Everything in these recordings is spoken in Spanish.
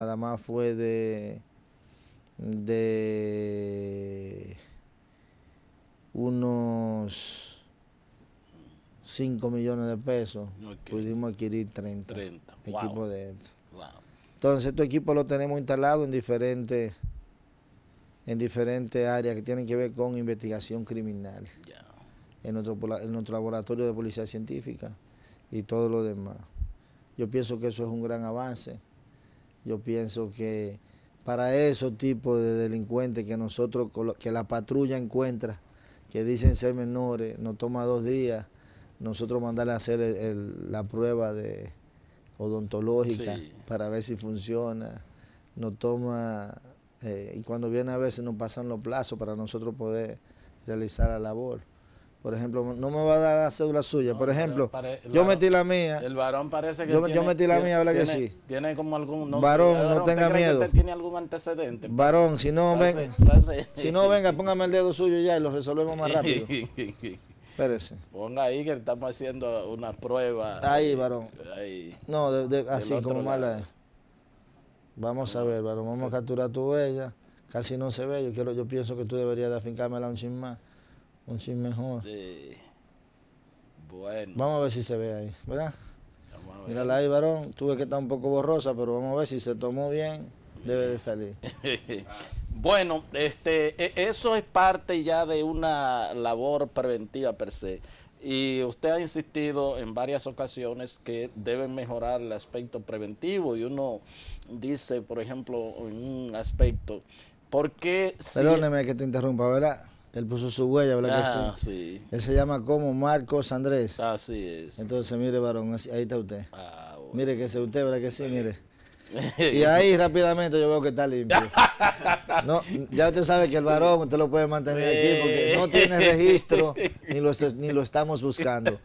nada más fue de de unos 5 millones de pesos, pudimos adquirir 30, equipos de esto. Entonces, estos equipos los tenemos instalados en diferentes en diferentes áreas que tienen que ver con investigación criminal. En, nuestro, en nuestro laboratorio de policía científica y todo lo demás. Yo pienso que eso es un gran avance. Yo pienso que para esos tipos de delincuentes que nosotros, que la patrulla encuentra, que dicen ser menores, nos toma dos días nosotros mandarle a hacer la prueba de odontológica para ver si funciona. Nos toma, eh, y cuando viene a veces nos pasan los plazos para nosotros poder realizar la labor. Por ejemplo, no me va a dar la cédula suya. por ejemplo, yo metí la mía. El varón parece que. Yo, metí la mía, ¿verdad que sí? Tiene como algún. varón, no tenga miedo. tiene algún antecedente? Pues, varón, si no, pues, venga, pues, si no, venga, póngame el dedo suyo ya y lo resolvemos más rápido. Espérese. Ponga ahí que estamos haciendo una prueba. Ahí, varón. No, así como mala es. Vamos a ver, varón, vamos a capturar tu bella Casi no se ve. Yo, quiero, yo pienso que tú deberías de afincármela un chin más. Un chin mejor. Bueno. Vamos a ver si se ve ahí, ¿verdad? Mírala ahí, varón. Tuve que estar un poco borrosa, pero vamos a ver si se tomó bien. Debe de salir. bueno, este, e, eso es parte ya de una labor preventiva per se. Y usted ha insistido en varias ocasiones que deben mejorar el aspecto preventivo. Y uno dice, por ejemplo, en un aspecto, ¿por qué... Perdóneme que te interrumpa, ¿verdad? Él puso su huella, ¿verdad? que ah, sí? Él se llama como Marcos Andrés. Así es. Entonces, mire, varón, ahí está usted. Ah, mire que se usted, ¿verdad que sí? Mire. Y ahí rápidamente yo veo que está limpio. No, ya usted sabe que el varón usted lo puede mantener aquí porque no tiene registro ni lo, ni lo estamos buscando.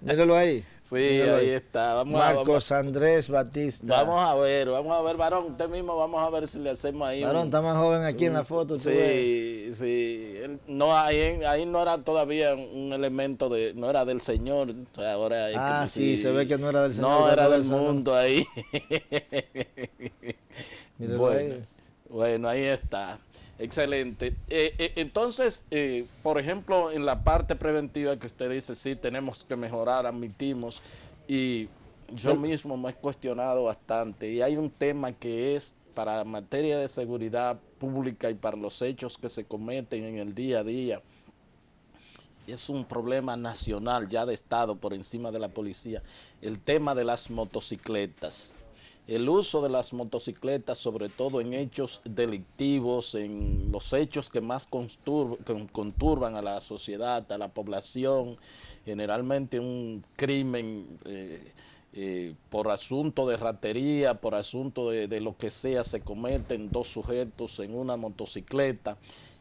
Mírelo ahí. Sí, ahí, está. Vamos Marcos Andrés Batista. Vamos a ver, vamos a ver, varón. Usted mismo vamos a ver si le hacemos ahí. Varón, está más joven aquí en la foto. Sí, sí. No, ahí, ahí no era todavía un elemento de, no era del Señor. Ahora ah, sí, se ve que no era del Señor. No, era del mundo ahí. bueno, ahí. bueno, ahí está. Excelente. Eh, eh, entonces, eh, por ejemplo, en la parte preventiva que usted dice, sí, tenemos que mejorar, admitimos, y yo mismo me he cuestionado bastante, y hay un tema que es para materia de seguridad pública y para los hechos que se cometen en el día a día. Es un problema nacional, ya de Estado, por encima de la policía. El tema de las motocicletas el uso de las motocicletas, sobre todo en hechos delictivos, en los hechos que más conturban a la sociedad, a la población, generalmente un crimen eh, eh, por asunto de ratería, por asunto de, lo que sea, se cometen dos sujetos en una motocicleta.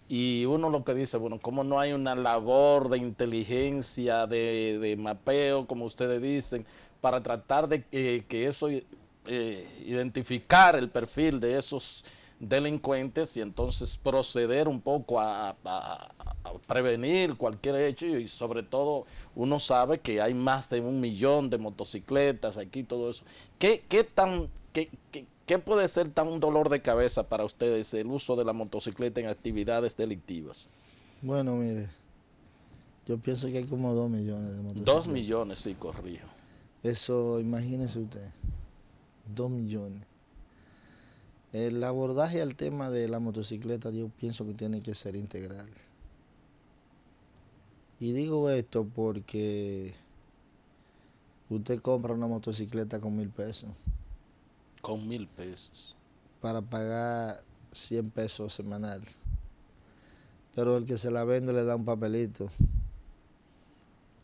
Y uno lo que dice, bueno, como no hay una labor de inteligencia, de, mapeo, como ustedes dicen, para tratar de eh, que eso eh, identificar el perfil de esos delincuentes y entonces proceder un poco a, prevenir cualquier hecho y sobre todo uno sabe que hay más de un millón de motocicletas aquí, todo eso. ¿Qué, tan, qué, qué, puede ser tan un dolor de cabeza para ustedes el uso de la motocicleta en actividades delictivas? Bueno, mire, yo pienso que hay como dos millones de motocicletas. Dos millones, sí, corrijo. Eso, imagínese usted. 2 millones. El abordaje al tema de la motocicleta yo pienso que tiene que ser integral. Y digo esto porque usted compra una motocicleta con mil pesos. Con mil pesos. Para pagar 100 pesos semanal. Pero el que se la vende le da un papelito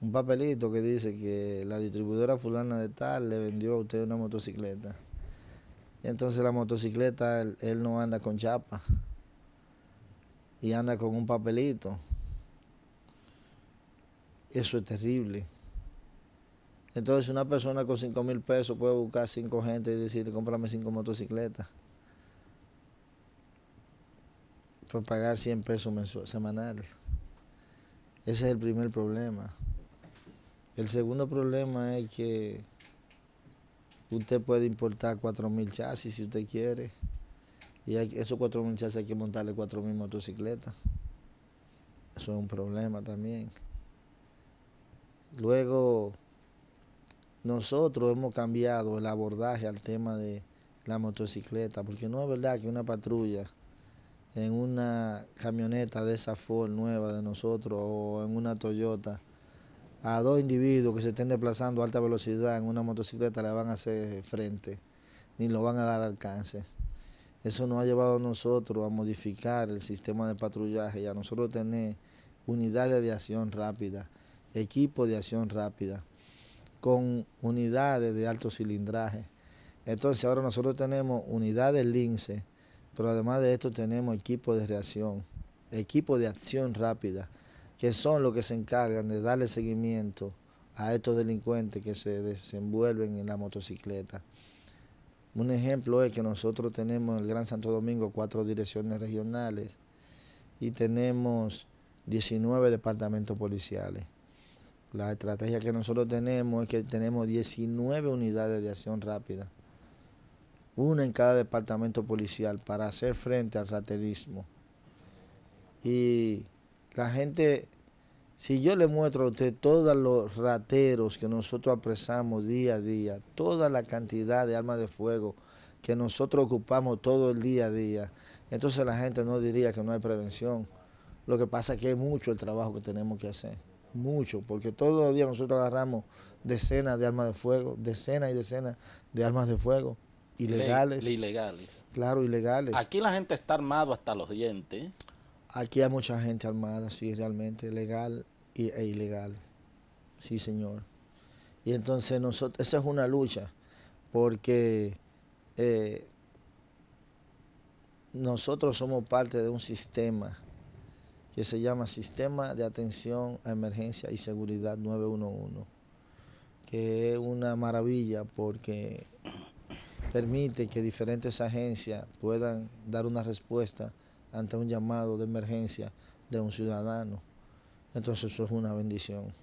un papelito que dice que la distribuidora fulana de tal le vendió a usted una motocicleta. Y entonces la motocicleta, él, no anda con chapa. Y anda con un papelito. Eso es terrible. Entonces una persona con cinco mil pesos puede buscar cinco gente y decir, cómprame cinco motocicletas. Por pagar 100 pesos semanal. Ese es el primer problema. El segundo problema es que usted puede importar 4.000 chasis si usted quiere. Y hay, esos 4.000 chasis hay que montarle 4.000 motocicletas. Eso es un problema también. Luego, nosotros hemos cambiado el abordaje al tema de la motocicleta, porque no es verdad que una patrulla en una camioneta de esa Ford nueva de nosotros o en una Toyota a dos individuos que se estén desplazando a alta velocidad en una motocicleta le van a hacer frente, ni lo van a dar alcance. Eso nos ha llevado a nosotros a modificar el sistema de patrullaje y a nosotros tener unidades de acción rápida, equipos de acción rápida, con unidades de alto cilindraje. Entonces ahora nosotros tenemos unidades lince, pero además de esto tenemos equipos de reacción, equipos de acción rápida que son los que se encargan de darle seguimiento a estos delincuentes que se desenvuelven en la motocicleta. Un ejemplo es que nosotros tenemos en el Gran Santo Domingo cuatro direcciones regionales y tenemos 19 departamentos policiales. La estrategia que nosotros tenemos es que tenemos 19 unidades de acción rápida, una en cada departamento policial para hacer frente al raterismo. Y la gente, si yo le muestro a usted todos los rateros que nosotros apresamos día a día, toda la cantidad de armas de fuego que nosotros ocupamos todo el día a día, entonces la gente no diría que no hay prevención. Lo que pasa es que es mucho el trabajo que tenemos que hacer, mucho, porque todos los días nosotros agarramos decenas de armas de fuego, decenas y decenas de armas de fuego, ilegales. ilegales. Claro, ilegales. Aquí la gente está armado hasta los dientes. Aquí hay mucha gente armada, sí, realmente, legal e ilegal. Sí, señor. Y entonces nosotros, esa es una lucha, porque eh, nosotros somos parte de un sistema que se llama Sistema de Atención a Emergencia y Seguridad 911, que es una maravilla porque permite que diferentes agencias puedan dar una respuesta ante un llamado de emergencia de un ciudadano. Entonces eso es una bendición.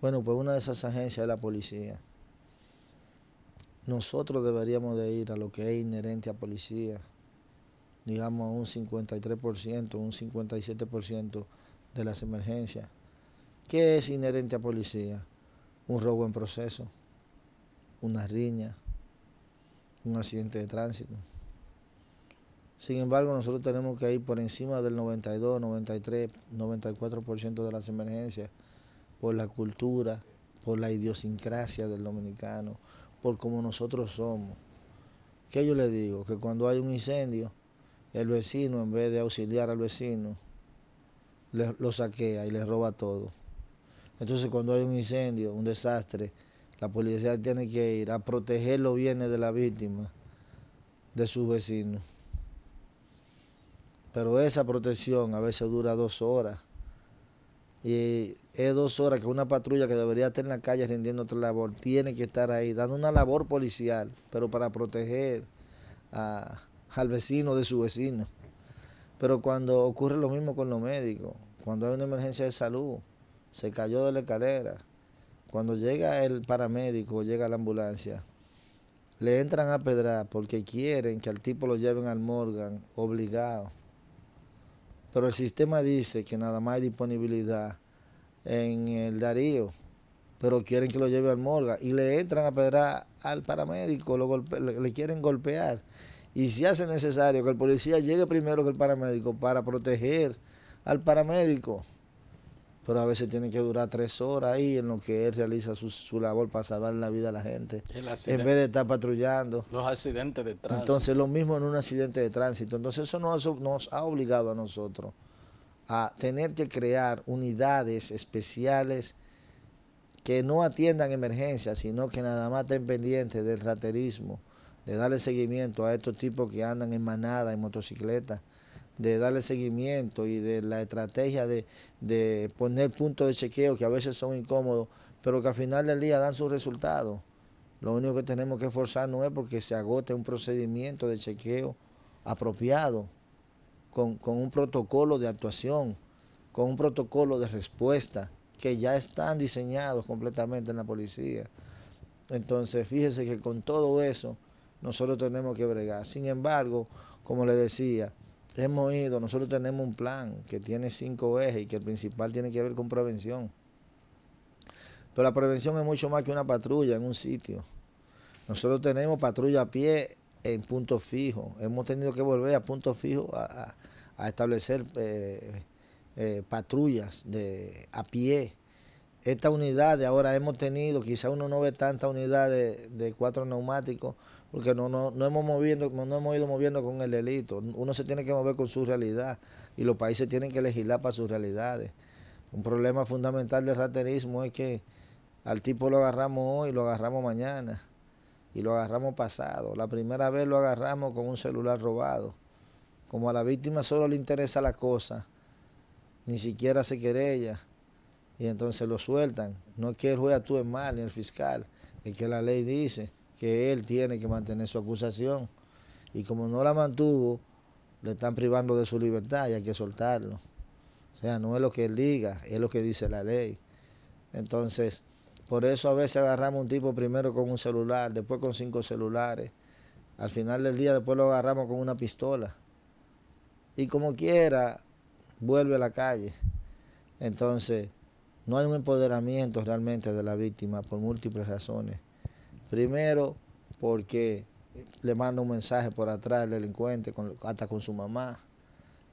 Bueno, pues una de esas agencias es la policía. Nosotros deberíamos de ir a lo que es inherente a policía, digamos a un 53%, un 57% de las emergencias. ¿Qué es inherente a policía? Un robo en proceso, una riña, un accidente de tránsito. Sin embargo, nosotros tenemos que ir por encima del 92, 93, 94% de las emergencias por la cultura, por la idiosincrasia del dominicano, por cómo nosotros somos. ¿Qué yo le digo? Que cuando hay un incendio, el vecino, en vez de auxiliar al vecino, lo saquea y le roba todo. Entonces, cuando hay un incendio, un desastre, la policía tiene que ir a proteger los bienes de la víctima, de sus vecinos. Pero esa protección a veces dura dos horas. Y es dos horas que una patrulla que debería estar en la calle rindiendo otra labor tiene que estar ahí, dando una labor policial, pero para proteger al vecino de su vecino. Pero cuando ocurre lo mismo con los médicos, cuando hay una emergencia de salud, se cayó de la escalera, cuando llega el paramédico, llega la ambulancia, le entran a pedrar porque quieren que al tipo lo lleven al Morgan obligado. Pero el sistema dice que nada más hay disponibilidad en el Darío, pero quieren que lo lleve al Morga y le entran a pegar al paramédico, lo golpe, le, quieren golpear. Y si hace necesario que el policía llegue primero que el paramédico para proteger al paramédico pero a veces tiene que durar tres horas ahí en lo que él realiza su, labor para salvar la vida a la gente, en vez de estar patrullando. Los accidentes de tránsito. Entonces, lo mismo en un accidente de tránsito. Entonces, eso nos, nos ha obligado a nosotros a tener que crear unidades especiales que no atiendan emergencias, sino que nada más estén pendientes del raterismo, de darle seguimiento a estos tipos que andan en manada, en motocicleta, de darle seguimiento y de la estrategia de, poner puntos de chequeo que a veces son incómodos, pero que al final del día dan sus resultados. Lo único que tenemos que esforzarnos es porque se agote un procedimiento de chequeo apropiado, con, con un protocolo de actuación, con un protocolo de respuesta, que ya están diseñados completamente en la policía. Entonces, fíjese que con todo eso nosotros tenemos que bregar. Sin embargo, como le decía, Hemos ido, nosotros tenemos un plan que tiene cinco ejes y que el principal tiene que ver con prevención. Pero la prevención es mucho más que una patrulla en un sitio. Nosotros tenemos patrulla a pie en punto fijo. Hemos tenido que volver a punto fijo a, establecer eh, eh, patrullas de, a pie unidad unidades, ahora hemos tenido, quizá uno no ve tantas unidades de, cuatro neumáticos, porque no, no, hemos moviendo, no, no hemos ido moviendo con el delito. Uno se tiene que mover con su realidad y los países tienen que legislar para sus realidades. Un problema fundamental del raterismo es que al tipo lo agarramos hoy, lo agarramos mañana y lo agarramos pasado. La primera vez lo agarramos con un celular robado. Como a la víctima solo le interesa la cosa, ni siquiera se querella y entonces lo sueltan. No es que el juez actúe mal ni el fiscal, es que la ley dice que él tiene que mantener su acusación y como no la mantuvo, le están privando de su libertad y hay que soltarlo. O sea, no es lo que él diga, es lo que dice la ley. Entonces, por eso a veces agarramos un tipo primero con un celular, después con cinco celulares. Al final del día después lo agarramos con una pistola. Y como quiera, vuelve a la calle. Entonces, no hay un empoderamiento realmente de la víctima por múltiples razones. Primero, porque le manda un mensaje por atrás al delincuente, con, hasta con su mamá,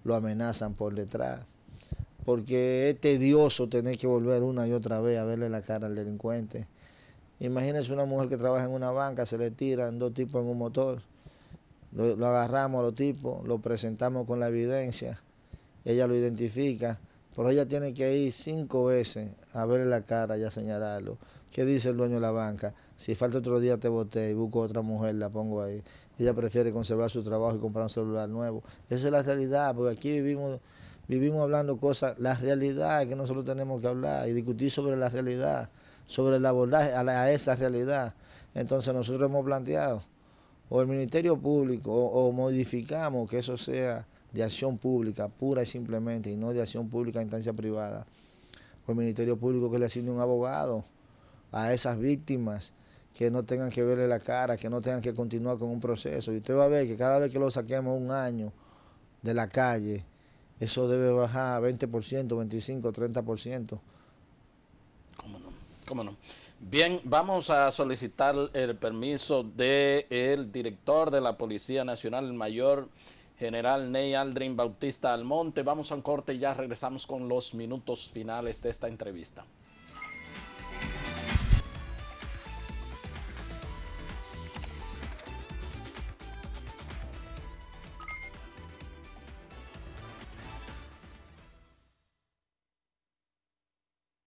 lo amenazan por detrás. Porque es tedioso tener que volver una y otra vez a verle la cara al delincuente. Imagínense una mujer que trabaja en una banca, se le tiran dos tipos en un motor. Lo, lo agarramos a los tipos, lo presentamos con la evidencia, ella lo identifica pero ella tiene que ir cinco veces a verle la cara y a señalarlo. ¿Qué dice el dueño de la banca? Si falta otro día te boté y busco otra mujer, la pongo ahí. Ella prefiere conservar su trabajo y comprar un celular nuevo. Esa es la realidad, porque aquí vivimos, vivimos hablando cosas, la realidad que nosotros tenemos que hablar y discutir sobre la realidad, sobre el abordaje a, esa realidad. Entonces nosotros hemos planteado, o el Ministerio Público, o modificamos que eso sea de acción pública, pura y simplemente, y no de acción pública a instancia privada. Por el Ministerio Público que le asigne un abogado a esas víctimas que no tengan que verle la cara, que no tengan que continuar con un proceso. Y usted va a ver que cada vez que lo saquemos un año de la calle, eso debe bajar a 20%, 25%, 30%. ¿Cómo no? ¿Cómo no? Bien, vamos a solicitar el permiso del el director de la Policía Nacional, el mayor... General Ney Aldrin Bautista Almonte. Vamos a un corte y ya regresamos con los minutos finales de esta entrevista.